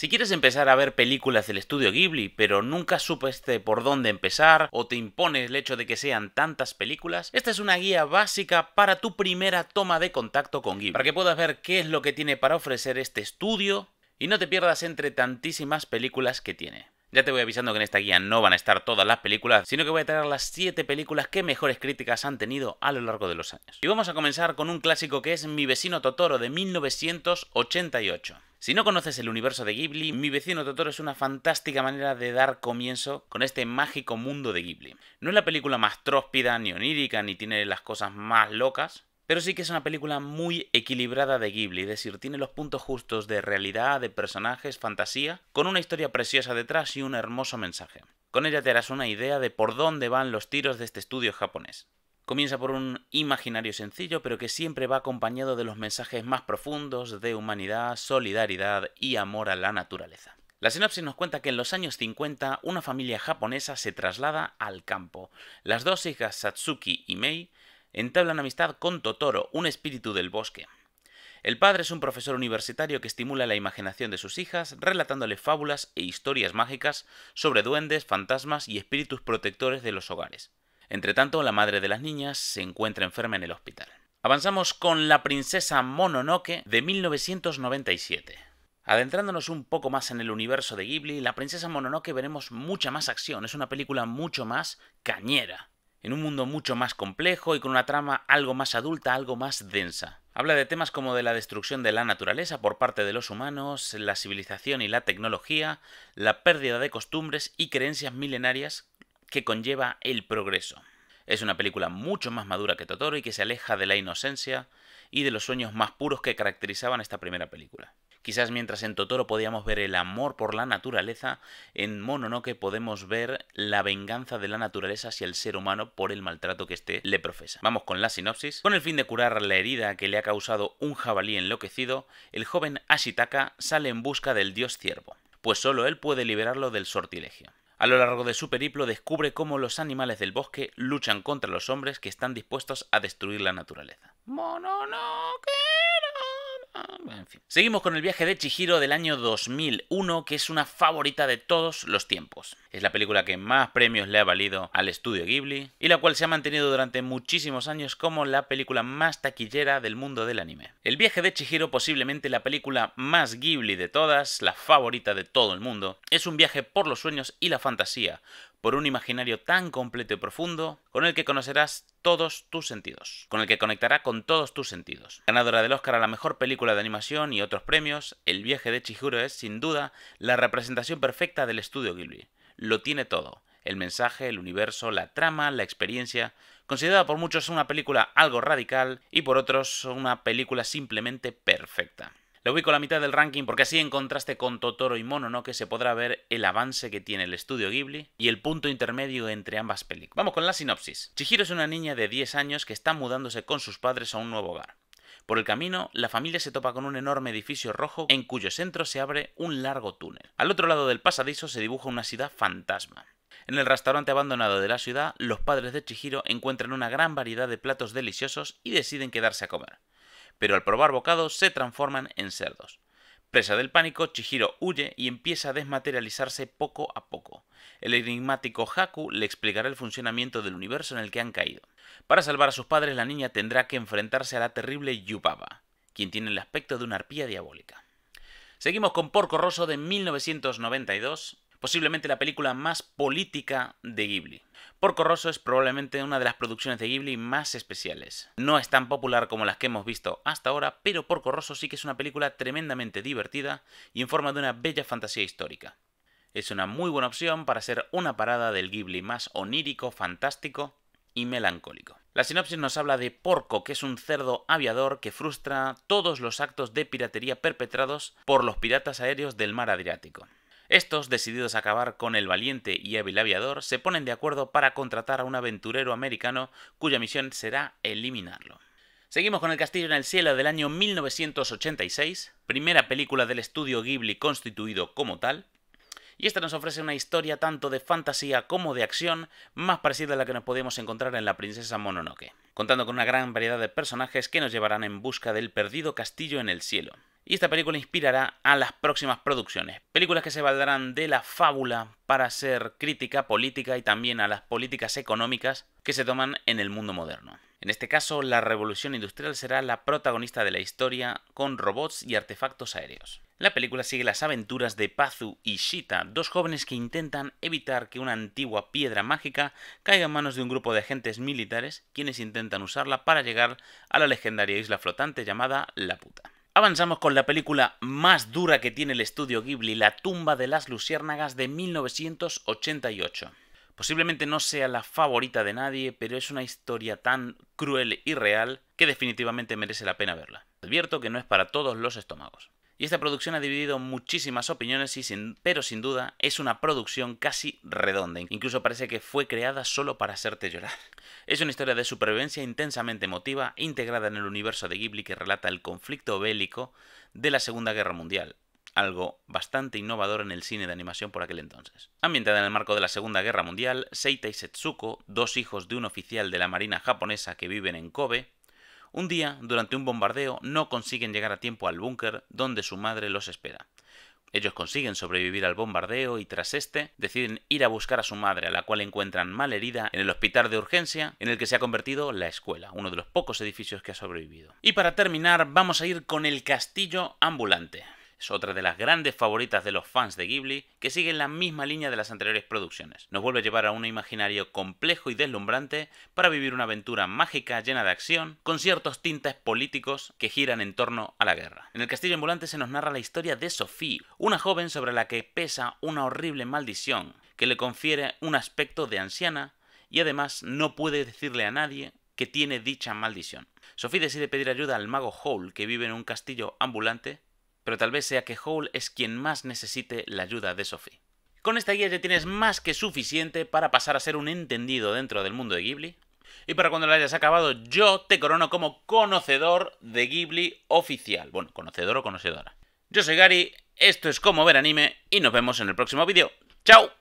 Si quieres empezar a ver películas del estudio Ghibli, pero nunca supiste por dónde empezar o te impones el hecho de que sean tantas películas, esta es una guía básica para tu primera toma de contacto con Ghibli, para que puedas ver qué es lo que tiene para ofrecer este estudio y no te pierdas entre tantísimas películas que tiene. Ya te voy avisando que en esta guía no van a estar todas las películas, sino que voy a traer las 7 películas que mejores críticas han tenido a lo largo de los años. Y vamos a comenzar con un clásico que es Mi vecino Totoro de 1988. Si no conoces el universo de Ghibli, Mi vecino Totoro es una fantástica manera de dar comienzo con este mágico mundo de Ghibli. No es la película más tróspida, ni onírica, ni tiene las cosas más locas, pero sí que es una película muy equilibrada de Ghibli, es decir, tiene los puntos justos de realidad, de personajes, fantasía, con una historia preciosa detrás y un hermoso mensaje. Con ella te harás una idea de por dónde van los tiros de este estudio japonés. Comienza por un imaginario sencillo, pero que siempre va acompañado de los mensajes más profundos de humanidad, solidaridad y amor a la naturaleza. La sinopsis nos cuenta que en los años 50 una familia japonesa se traslada al campo. Las dos hijas Satsuki y Mei entablan amistad con Totoro, un espíritu del bosque. El padre es un profesor universitario que estimula la imaginación de sus hijas, relatándole fábulas e historias mágicas sobre duendes, fantasmas y espíritus protectores de los hogares. Entre tanto, la madre de las niñas se encuentra enferma en el hospital. Avanzamos con La princesa Mononoke de 1997. Adentrándonos un poco más en el universo de Ghibli, La princesa Mononoke veremos mucha más acción, es una película mucho más cañera, en un mundo mucho más complejo y con una trama algo más adulta, algo más densa. Habla de temas como de la destrucción de la naturaleza por parte de los humanos, la civilización y la tecnología, la pérdida de costumbres y creencias milenarias que conlleva el progreso. Es una película mucho más madura que Totoro y que se aleja de la inocencia y de los sueños más puros que caracterizaban esta primera película. Quizás mientras en Totoro podíamos ver el amor por la naturaleza, en Mononoke podemos ver la venganza de la naturaleza hacia el ser humano por el maltrato que éste le profesa. Vamos con la sinopsis. Con el fin de curar la herida que le ha causado un jabalí enloquecido, el joven Ashitaka sale en busca del dios ciervo, pues solo él puede liberarlo del sortilegio. A lo largo de su periplo descubre cómo los animales del bosque luchan contra los hombres que están dispuestos a destruir la naturaleza. Ah, Seguimos con el viaje de Chihiro del año 2001, que es una favorita de todos los tiempos. Es la película que más premios le ha valido al estudio Ghibli y la cual se ha mantenido durante muchísimos años como la película más taquillera del mundo del anime. El viaje de Chihiro, posiblemente la película más Ghibli de todas, la favorita de todo el mundo, es un viaje por los sueños y la fantasía, por un imaginario tan completo y profundo con el que conocerás todos tus sentidos, con el que conectará con todos tus sentidos. Ganadora del Oscar a la mejor película de animación y otros premios, El viaje de Chihiro es sin duda la representación perfecta del estudio Ghibli. Lo tiene todo, el mensaje, el universo, la trama, la experiencia, considerada por muchos una película algo radical y por otros una película simplemente perfecta. Le ubico a la mitad del ranking porque así en contraste con Totoro y que se podrá ver el avance que tiene el estudio Ghibli y el punto intermedio entre ambas películas. Vamos con la sinopsis. Chihiro es una niña de 10 años que está mudándose con sus padres a un nuevo hogar. Por el camino, la familia se topa con un enorme edificio rojo en cuyo centro se abre un largo túnel. Al otro lado del pasadizo se dibuja una ciudad fantasma. En el restaurante abandonado de la ciudad, los padres de Chihiro encuentran una gran variedad de platos deliciosos y deciden quedarse a comer pero al probar bocados se transforman en cerdos. Presa del pánico, Chihiro huye y empieza a desmaterializarse poco a poco. El enigmático Haku le explicará el funcionamiento del universo en el que han caído. Para salvar a sus padres, la niña tendrá que enfrentarse a la terrible Yubaba, quien tiene el aspecto de una arpía diabólica. Seguimos con Porco Rosso de 1992, posiblemente la película más política de Ghibli. Porco Rosso es probablemente una de las producciones de Ghibli más especiales. No es tan popular como las que hemos visto hasta ahora, pero Porco Rosso sí que es una película tremendamente divertida y en forma de una bella fantasía histórica. Es una muy buena opción para ser una parada del Ghibli más onírico, fantástico y melancólico. La sinopsis nos habla de Porco, que es un cerdo aviador que frustra todos los actos de piratería perpetrados por los piratas aéreos del mar Adriático. Estos, decididos a acabar con el valiente y hábil aviador, se ponen de acuerdo para contratar a un aventurero americano cuya misión será eliminarlo. Seguimos con El Castillo en el Cielo del año 1986, primera película del estudio Ghibli constituido como tal, y esta nos ofrece una historia tanto de fantasía como de acción más parecida a la que nos podemos encontrar en La Princesa Mononoke, contando con una gran variedad de personajes que nos llevarán en busca del perdido castillo en el cielo y esta película inspirará a las próximas producciones. Películas que se valdrán de la fábula para ser crítica política y también a las políticas económicas que se toman en el mundo moderno. En este caso, la revolución industrial será la protagonista de la historia con robots y artefactos aéreos. La película sigue las aventuras de Pazu y Shita, dos jóvenes que intentan evitar que una antigua piedra mágica caiga en manos de un grupo de agentes militares, quienes intentan usarla para llegar a la legendaria isla flotante llamada La Puta. Avanzamos con la película más dura que tiene el estudio Ghibli, La tumba de las luciérnagas de 1988. Posiblemente no sea la favorita de nadie, pero es una historia tan cruel y real que definitivamente merece la pena verla. Advierto que no es para todos los estómagos. Y esta producción ha dividido muchísimas opiniones, y pero sin duda es una producción casi redonda. Incluso parece que fue creada solo para hacerte llorar. Es una historia de supervivencia intensamente emotiva, integrada en el universo de Ghibli que relata el conflicto bélico de la Segunda Guerra Mundial, algo bastante innovador en el cine de animación por aquel entonces. Ambientada en el marco de la Segunda Guerra Mundial, Seita y Setsuko, dos hijos de un oficial de la Marina japonesa que viven en Kobe, un día, durante un bombardeo, no consiguen llegar a tiempo al búnker donde su madre los espera. Ellos consiguen sobrevivir al bombardeo y tras este deciden ir a buscar a su madre, a la cual encuentran mal herida en el hospital de urgencia en el que se ha convertido la escuela, uno de los pocos edificios que ha sobrevivido. Y para terminar, vamos a ir con el castillo ambulante es otra de las grandes favoritas de los fans de Ghibli, que sigue en la misma línea de las anteriores producciones. Nos vuelve a llevar a un imaginario complejo y deslumbrante para vivir una aventura mágica llena de acción, con ciertos tintes políticos que giran en torno a la guerra. En el castillo ambulante se nos narra la historia de Sophie, una joven sobre la que pesa una horrible maldición que le confiere un aspecto de anciana y además no puede decirle a nadie que tiene dicha maldición. Sophie decide pedir ayuda al mago Hole, que vive en un castillo ambulante, pero tal vez sea que Hole es quien más necesite la ayuda de Sophie. Con esta guía ya tienes más que suficiente para pasar a ser un entendido dentro del mundo de Ghibli. Y para cuando la hayas acabado, yo te corono como conocedor de Ghibli oficial. Bueno, conocedor o conocedora. Yo soy Gary, esto es Como Ver Anime y nos vemos en el próximo vídeo. ¡Chao!